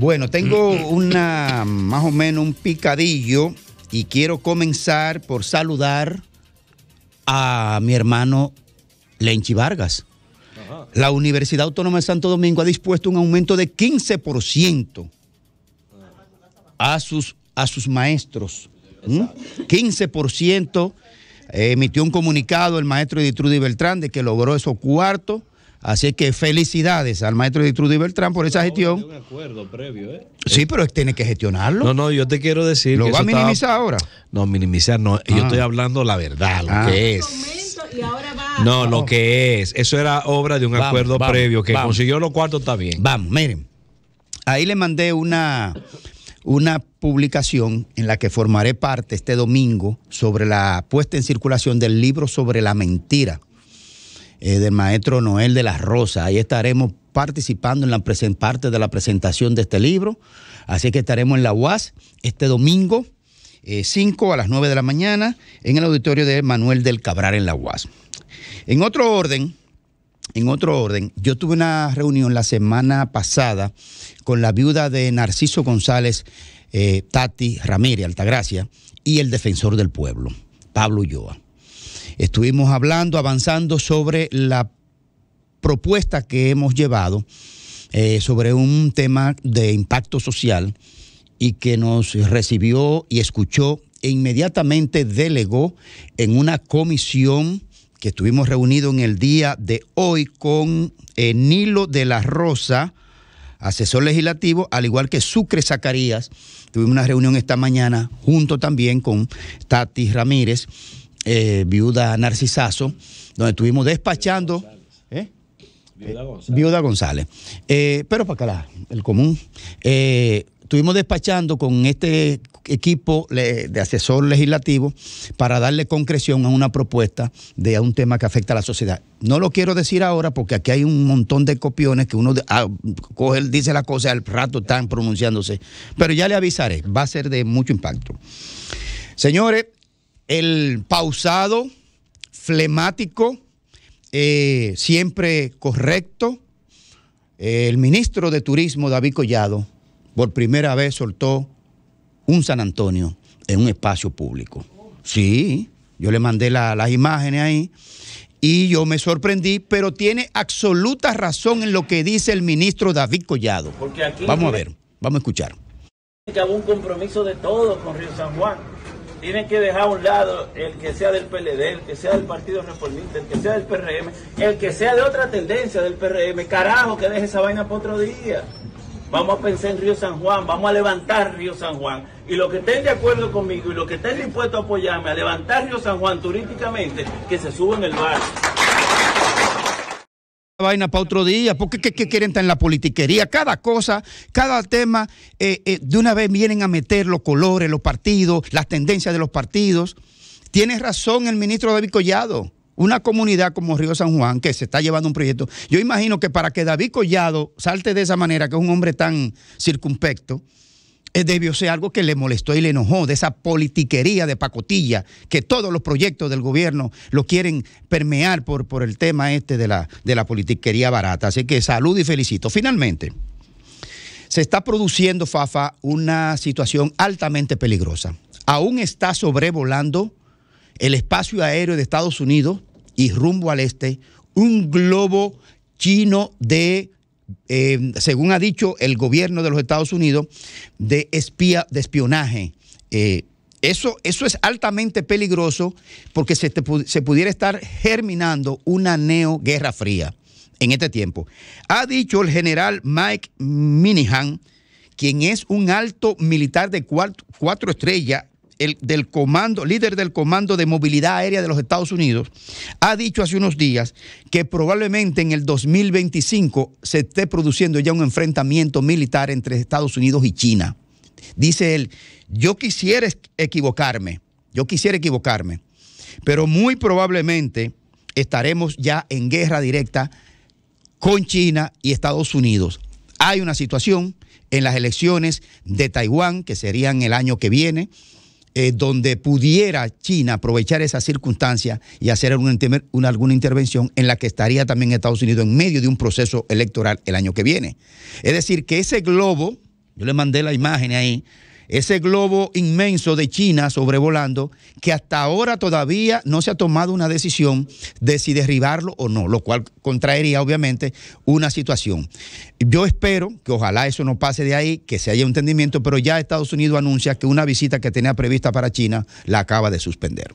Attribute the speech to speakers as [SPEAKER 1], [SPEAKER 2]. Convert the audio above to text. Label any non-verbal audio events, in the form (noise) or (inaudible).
[SPEAKER 1] Bueno, tengo (clears throat) una más o menos un picadillo y quiero comenzar por saludar a mi hermano Lenchi Vargas. La Universidad Autónoma de Santo Domingo ha dispuesto un aumento de 15% a sus, a sus maestros. 15% ¿Mm? eh, emitió un comunicado el maestro Trudy Beltrán de que logró esos cuarto. Así que felicidades al maestro de Trudy Beltrán por esa gestión. Un acuerdo previo, ¿eh? Sí, pero tiene que gestionarlo. No, no, yo te quiero decir. ¿Lo va a minimizar ahora? No, minimizar no. Yo ah. estoy hablando la verdad, lo que ah. es. No, lo oh. que es. Eso era obra de un acuerdo previo. Que consiguió los cuartos también bien. Vamos, miren. Ahí le mandé una, una publicación en la que formaré parte este domingo sobre la puesta en circulación del libro sobre la mentira eh, del maestro Noel de las Rosas. Ahí estaremos participando en la parte de la presentación de este libro. Así que estaremos en la UAS este domingo 5 eh, a las 9 de la mañana en el auditorio de Manuel del Cabral en la UAS. En otro orden, en otro orden, yo tuve una reunión la semana pasada con la viuda de Narciso González eh, Tati Ramírez Altagracia y el defensor del pueblo, Pablo Ulloa. Estuvimos hablando, avanzando sobre la propuesta que hemos llevado eh, sobre un tema de impacto social y que nos recibió y escuchó e inmediatamente delegó en una comisión que estuvimos reunidos en el día de hoy con eh, Nilo de la Rosa, asesor legislativo, al igual que Sucre Zacarías. Tuvimos una reunión esta mañana junto también con Tati Ramírez eh, viuda Narcisazo, donde estuvimos despachando. Viuda González. ¿eh? Eh, pero para acá, el común. estuvimos despachando con este equipo de asesor legislativo para darle concreción a una propuesta de un tema que afecta a la sociedad. No lo quiero decir ahora porque aquí hay un montón de copiones que uno ah, dice la cosa al rato están pronunciándose, pero ya le avisaré, va a ser de mucho impacto. Señores, el pausado, flemático, eh, siempre correcto. Eh, el ministro de Turismo, David Collado, por primera vez soltó un San Antonio en un espacio público. Sí, yo le mandé las imágenes ahí y yo me sorprendí, pero tiene absoluta razón en lo que dice el ministro David Collado. vamos a ver, vamos a escuchar. Que un compromiso de todos con Río San Juan tienen que dejar a un lado el que sea del PLD, el que sea del Partido Reformista, el que sea del PRM, el que sea de otra tendencia del PRM. Carajo, que deje esa vaina para otro día. Vamos a pensar en Río San Juan, vamos a levantar Río San Juan. Y los que estén de acuerdo conmigo y los que estén dispuestos a apoyarme a levantar Río San Juan turísticamente, que se suban el barco vaina para otro día, porque quieren estar en la politiquería, cada cosa, cada tema, eh, eh, de una vez vienen a meter los colores, los partidos, las tendencias de los partidos. Tiene razón el ministro David Collado, una comunidad como Río San Juan que se está llevando un proyecto. Yo imagino que para que David Collado salte de esa manera, que es un hombre tan circunspecto, eh, debió ser algo que le molestó y le enojó, de esa politiquería de pacotilla, que todos los proyectos del gobierno lo quieren permear por, por el tema este de la, de la politiquería barata. Así que salud y felicito. Finalmente, se está produciendo, Fafa, una situación altamente peligrosa. Aún está sobrevolando el espacio aéreo de Estados Unidos y rumbo al este un globo chino de eh, según ha dicho el gobierno de los Estados Unidos, de, espía, de espionaje. Eh, eso, eso, es altamente peligroso porque se, pudiera estar germinando una neoguerra fría en este tiempo. Ha dicho el general Mike Minihan, quien es un alto militar de cuatro estrellas el, del comando, líder del Comando de Movilidad Aérea de los Estados Unidos, ha dicho hace unos días que probablemente en el 2025 se esté produciendo ya un enfrentamiento militar entre Estados Unidos y China. Dice él, yo quisiera equivocarme, yo quisiera equivocarme, pero muy probablemente estaremos ya en guerra directa con China y Estados Unidos. Hay una situación en las elecciones de Taiwán, que serían el año que viene, eh, donde pudiera China aprovechar esa circunstancia y hacer alguna intervención en la que estaría también Estados Unidos en medio de un proceso electoral el año que viene. Es decir, que ese globo, yo le mandé la imagen ahí, ese globo inmenso de China sobrevolando, que hasta ahora todavía no se ha tomado una decisión de si derribarlo o no, lo cual contraería obviamente una situación. Yo espero que ojalá eso no pase de ahí, que se haya un entendimiento, pero ya Estados Unidos anuncia que una visita que tenía prevista para China la acaba de suspender.